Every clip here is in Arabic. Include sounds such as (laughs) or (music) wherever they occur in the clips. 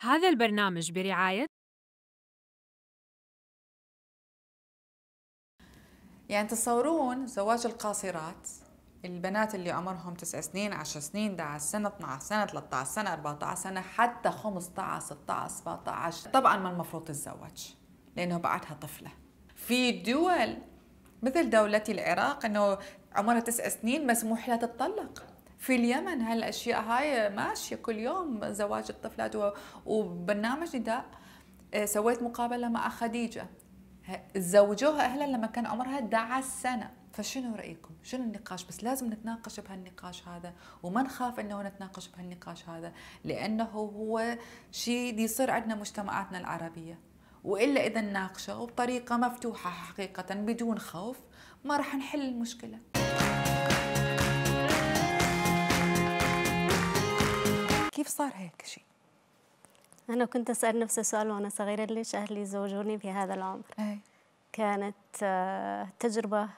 هذا البرنامج برعاية يعني تصورون زواج القاصرات البنات اللي عمرهم 9 سنين 10 سنين 11 سنة 12 سنة 13 سنة 14 سنة حتى 15 16 17 طبعا ما المفروض تتزوج لأنه بعدها طفلة في دول مثل دولتي العراق أنه عمرها 9 سنين مسموح لها تتطلق في اليمن هالاشياء هاي ماشيه كل يوم زواج الطفلات وبرنامج نداء آه، سويت مقابله مع خديجه زوجوها اهلا لما كان عمرها 11 سنه فشنو رايكم شنو النقاش بس لازم نتناقش بهالنقاش هذا وما نخاف انه نتناقش بهالنقاش هذا لانه هو شيء يصير عندنا مجتمعاتنا العربيه والا اذا ناقشه وبطريقه مفتوحه حقيقه بدون خوف ما راح نحل المشكله كيف صار هيك شيء أنا كنت أسأل نفس السؤال وأنا صغيرة ليش أهلي زوجوني في هذا العمر أي. كانت آه، تجربة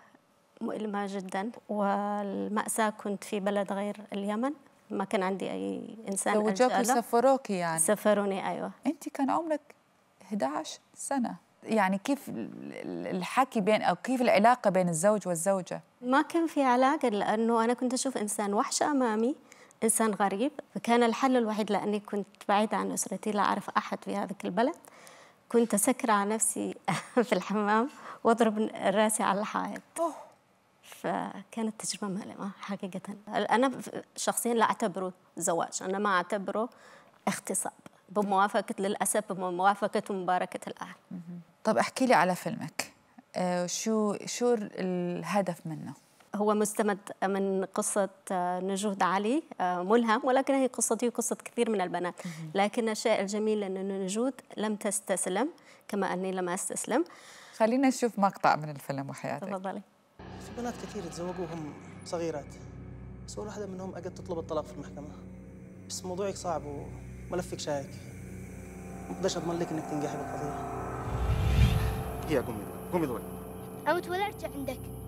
مؤلمة جدا والمأساة كنت في بلد غير اليمن ما كان عندي أي إنسان زوجوك وسفروك يعني سفروني أيوة أنت كان عمرك 11 سنة يعني كيف الحكي بين أو كيف العلاقة بين الزوج والزوجة؟ ما كان في علاقة لأنه أنا كنت أشوف إنسان وحش أمامي إنسان غريب فكان الحل الوحيد لأني كنت بعيدة عن أسرتي لا أعرف أحد في هذا البلد كنت أسكر على نفسي (laughs) في الحمام وأضرب راسي على الحائط فكانت تجربة مؤلمة حقيقة أنا شخصيا لا أعتبره زواج أنا ما أعتبره اغتصاب بموافقة للأسف بموافقة ومباركة الأهل طب احكي لي على فيلمك آه، شو شو الهدف منه هو مستمد من قصة آه، نجود علي آه، ملهم ولكن هي قصتي وقصة كثير من البنات لكن الشيء الجميل أن نجود لم تستسلم كما أني لم أستسلم خلينا نشوف مقطع من الفيلم وحياتك تفضلي في بنات كثير تزوجوا وهم صغيرات بس ولا واحدة منهم أجت تطلب الطلاق في المحكمة بس موضوعك صعب وملفك شائك ما بقدرش أضمن لك إنك تنجحي بالقضية يا قومي قومي دول أو ولا أرجع عندك